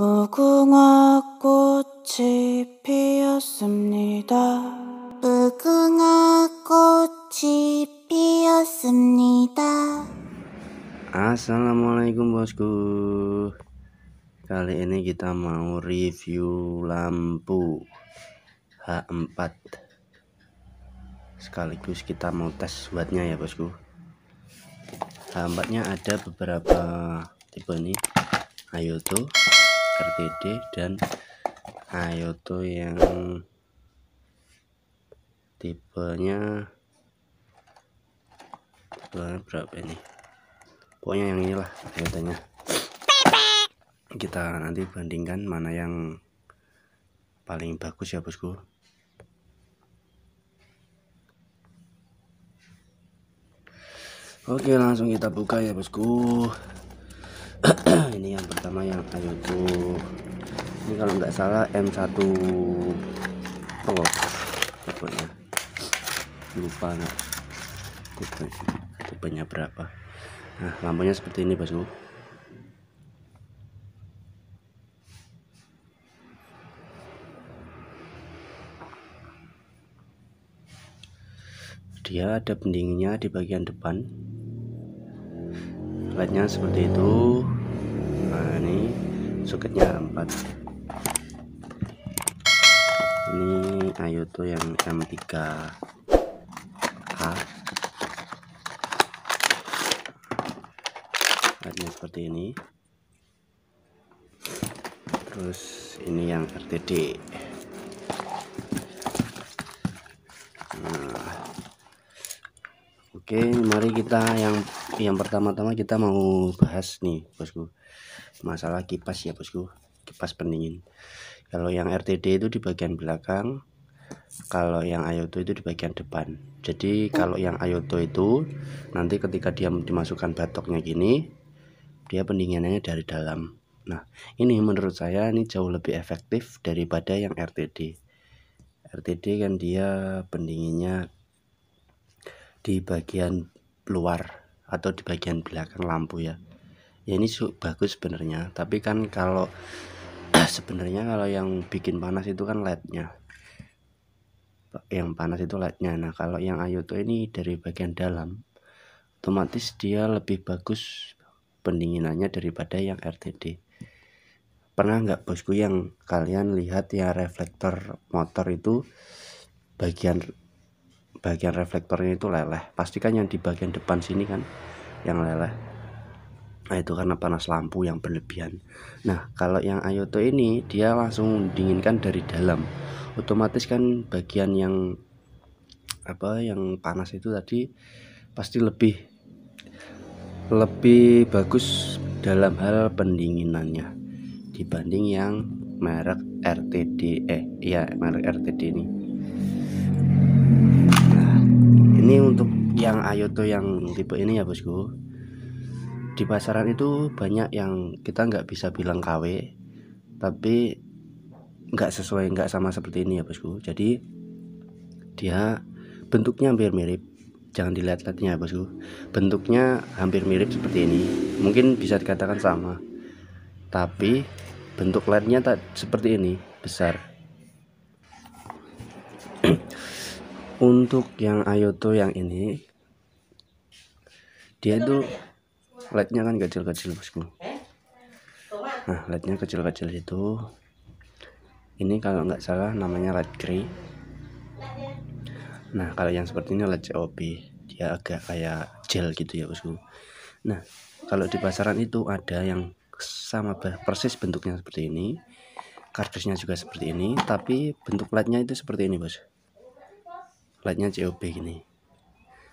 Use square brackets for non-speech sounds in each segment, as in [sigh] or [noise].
무궁화 꽃이 피었습니다. 무궁화 꽃이 피었습니다. Assalamualaikum bosku. Kali ini kita mau review lampu H4. Sekaligus kita mau tes buatnya ya bosku. H4-nya ada beberapa tipe ini Ayo tuh RTD dan Ayoto yang tipenya tipenya berapa ini pokoknya yang inilah Ayotanya kita nanti bandingkan mana yang paling bagus ya bosku Oke langsung kita buka ya bosku [clears throat] ini yang pertama yang ayo tuh ini kalau nggak salah M1 oh pokoknya lupa nggak tipe tipenya berapa nah lampunya seperti ini bosku dia ada pendinginnya di bagian depan soketnya seperti itu nah ini soketnya 4 ini Ayoto yang M3A alatnya seperti ini terus ini yang RTD nah, oke mari kita yang yang pertama-tama kita mau bahas nih bosku masalah kipas ya bosku kipas pendingin kalau yang RTD itu di bagian belakang kalau yang ayoto itu di bagian depan jadi kalau yang ayoto itu nanti ketika dia dimasukkan batoknya gini dia pendinginannya dari dalam nah ini menurut saya ini jauh lebih efektif daripada yang RTD RTD kan dia pendinginnya di bagian luar atau di bagian belakang lampu ya ya ini bagus sebenarnya tapi kan kalau [clears throat] sebenarnya kalau yang bikin panas itu kan lednya yang panas itu lednya nah kalau yang ayoto ini dari bagian dalam otomatis dia lebih bagus pendinginannya daripada yang RTD pernah nggak bosku yang kalian lihat ya reflektor motor itu bagian bagian reflektornya itu leleh pastikan yang di bagian depan sini kan yang leleh nah itu karena panas lampu yang berlebihan nah kalau yang Ayoto ini dia langsung dinginkan dari dalam otomatis kan bagian yang apa yang panas itu tadi pasti lebih lebih bagus dalam hal pendinginannya dibanding yang merek RTD eh ya merek RTD ini ini untuk yang Ayoto yang tipe ini ya bosku di pasaran itu banyak yang kita nggak bisa bilang KW tapi nggak sesuai nggak sama seperti ini ya bosku jadi dia bentuknya hampir mirip jangan dilihat-lihatnya ya bosku bentuknya hampir mirip seperti ini mungkin bisa dikatakan sama tapi bentuk lainnya tak seperti ini besar untuk yang Ayoto yang ini dia tuh lednya kan kecil-kecil bosku nah lednya kecil-kecil itu ini kalau nggak salah namanya led grey nah kalau yang seperti ini led COP dia agak kayak gel gitu ya bosku nah kalau di pasaran itu ada yang sama persis bentuknya seperti ini kardusnya juga seperti ini tapi bentuk lednya itu seperti ini bosku lightnya COB gini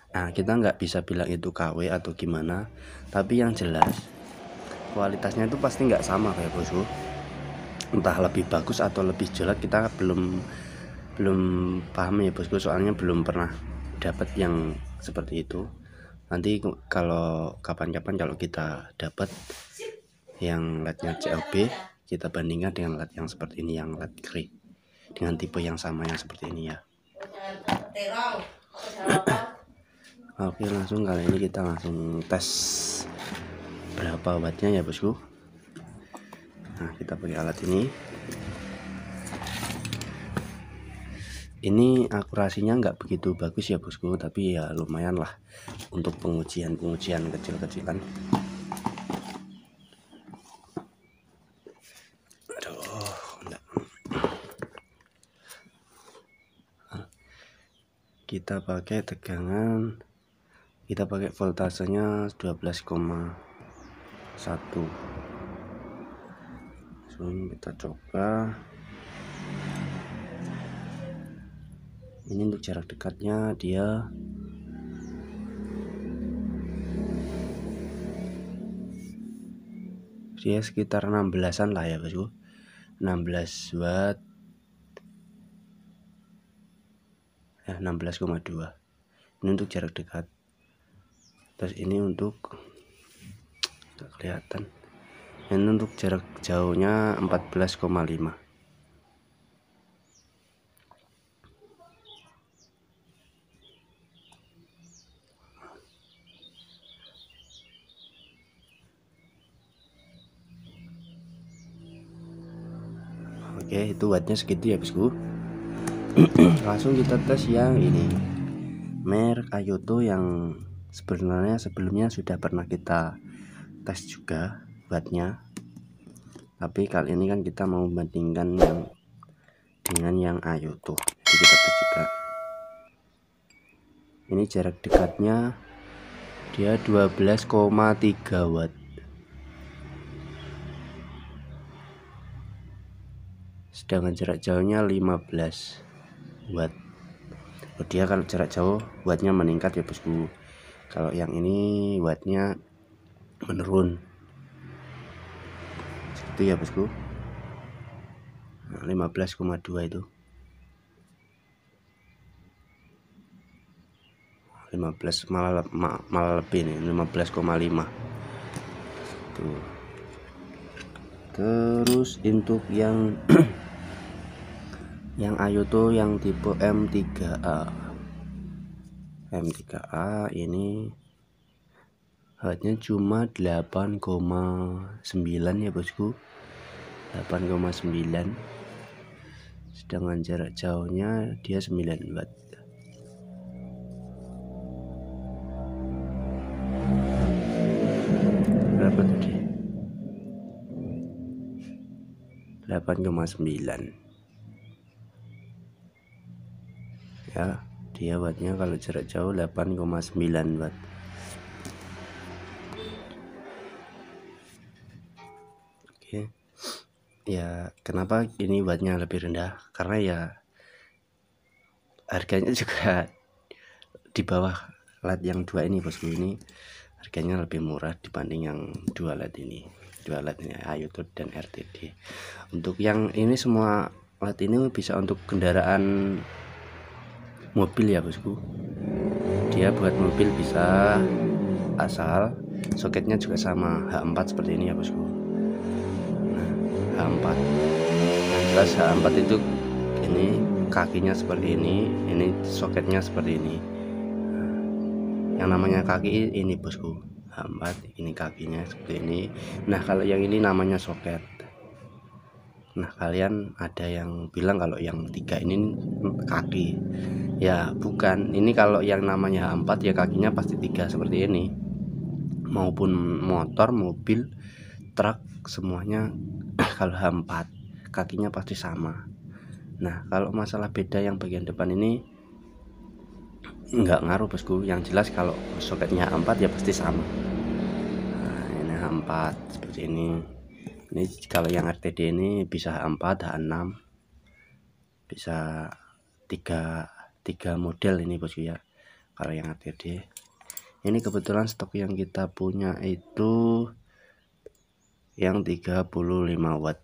nah kita nggak bisa bilang itu KW atau gimana tapi yang jelas kualitasnya itu pasti nggak sama kayak bosku entah lebih bagus atau lebih jelek kita belum belum paham ya bosku soalnya belum pernah dapat yang seperti itu nanti kalau kapan-kapan kalau kita dapat yang lednya CLB kita bandingkan dengan led yang seperti ini yang led grey dengan tipe yang sama yang seperti ini ya terong [coughs] oke langsung kali ini kita langsung tes berapa obatnya ya bosku nah kita pakai alat ini ini akurasinya nggak begitu bagus ya bosku tapi ya lumayan lah untuk pengujian-pengujian kecil-kecilan kita pakai tegangan kita pakai voltasenya 12,1 langsung kita coba ini untuk jarak dekatnya dia dia sekitar 16an lah ya bosku 16 watt ya nah, 16,2 ini untuk jarak dekat terus ini untuk kelihatan ini untuk jarak jauhnya 14,5 Oke, itu wattnya segitu ya, bosku. [clears throat] langsung kita tes yang ini merk Ayoto yang sebenarnya sebelumnya sudah pernah kita tes juga buatnya tapi kali ini kan kita mau bandingkan yang dengan yang Ayoto jadi kita tes juga ini jarak dekatnya dia 12,3 watt sedangkan jarak jauhnya 15 buat oh dia kalau jarak jauh buatnya meningkat ya bosku kalau yang ini buatnya menurun seperti ya bosku nah, 15,2 itu 15 malah malah lebih nih 15,5 tuh terus untuk yang [clears throat] yang ayu tuh yang tipe M3A M3A ini hatnya cuma 8,9 ya bosku 8,9 sedangkan jarak jauhnya dia 9 watt berapa tadi 8,9 ya dia wattnya kalau jarak jauh 8,9 watt oke ya kenapa ini wattnya lebih rendah karena ya harganya [laughs] juga di bawah LED yang dua ini bosku ini harganya lebih murah dibanding yang dua LED ini dua LED ini Ayutut dan RTD untuk yang ini semua LED ini bisa untuk kendaraan mobil ya bosku dia buat mobil bisa asal soketnya juga sama H4 seperti ini ya bosku nah, H4 yang nah, jelas H4 itu ini kakinya seperti ini ini soketnya seperti ini nah, yang namanya kaki ini bosku H4 ini kakinya seperti ini nah kalau yang ini namanya soket Nah, kalian ada yang bilang kalau yang tiga ini kaki ya bukan ini kalau yang namanya H4 ya kakinya pasti tiga seperti ini maupun motor mobil truk semuanya [clears throat] kalau H4 kakinya pasti sama nah kalau masalah beda yang bagian depan ini enggak ngaruh bosku yang jelas kalau soketnya H4 ya pasti sama nah, ini H4 seperti ini ini kalau yang RTD ini bisa H4 H6 bisa tiga tiga model ini bosku ya kalau yang ATD ini kebetulan stok yang kita punya itu yang 35 watt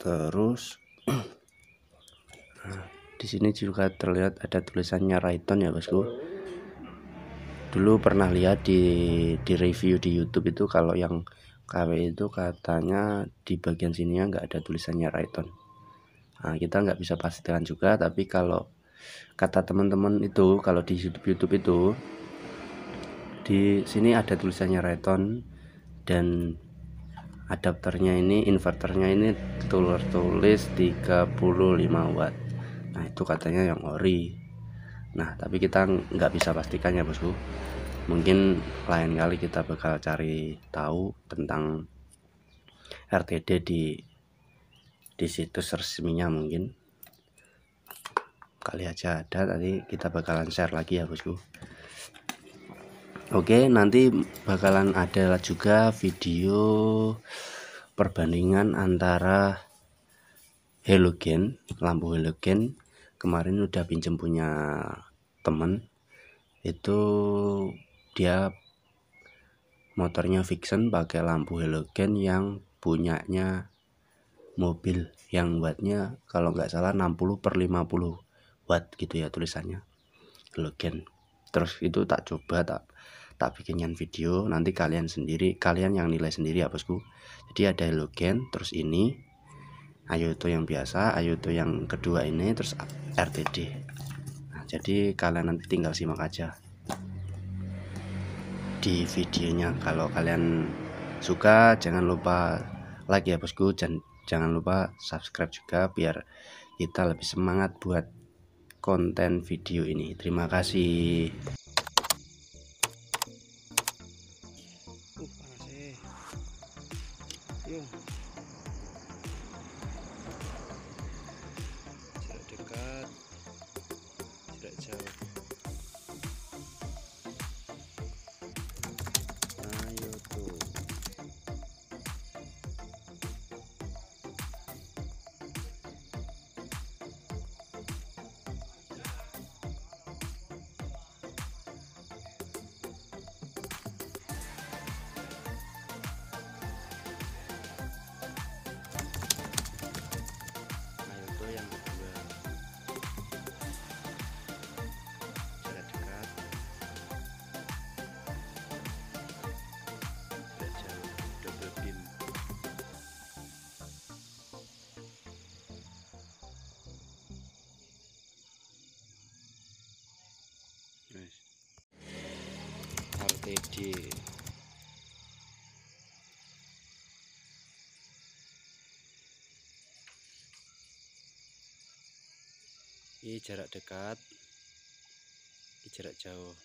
terus nah, [clears throat] di sini juga terlihat ada tulisannya Rayton ya bosku dulu pernah lihat di di review di YouTube itu kalau yang KW itu katanya di bagian sininya nggak ada tulisannya Rayton Nah, kita nggak bisa pastikan juga, tapi kalau kata teman-teman itu, kalau di YouTube, YouTube itu, di sini ada tulisannya Reton dan adapternya ini, inverternya ini tulur tulis 35 watt. Nah, itu katanya yang ori. Nah, tapi kita nggak bisa pastikan ya, Bosku. Mungkin lain kali kita bakal cari tahu tentang RTD di di situs resminya mungkin kali aja ada tadi kita bakalan share lagi ya bosku Oke nanti bakalan ada juga video perbandingan antara halogen lampu halogen kemarin udah pinjem punya temen itu dia motornya fiction pakai lampu halogen yang punyanya mobil yang wattnya kalau nggak salah 60 per 50 watt gitu ya tulisannya halogen terus itu tak coba tak tak bikinnya video nanti kalian sendiri kalian yang nilai sendiri ya bosku jadi ada halogen terus ini ayo itu yang biasa ayo itu yang kedua ini terus RTD nah, jadi kalian nanti tinggal simak aja di videonya kalau kalian suka jangan lupa like ya bosku dan jangan lupa subscribe juga biar kita lebih semangat buat konten video ini terima kasih TD ini jarak dekat ini jarak jauh